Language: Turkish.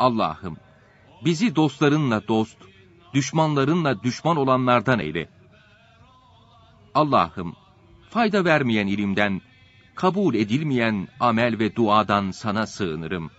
Allah'ım bizi dostlarınla dost, düşmanlarınla düşman olanlardan eyle. Allah'ım fayda vermeyen ilimden, kabul edilmeyen amel ve duadan sana sığınırım.''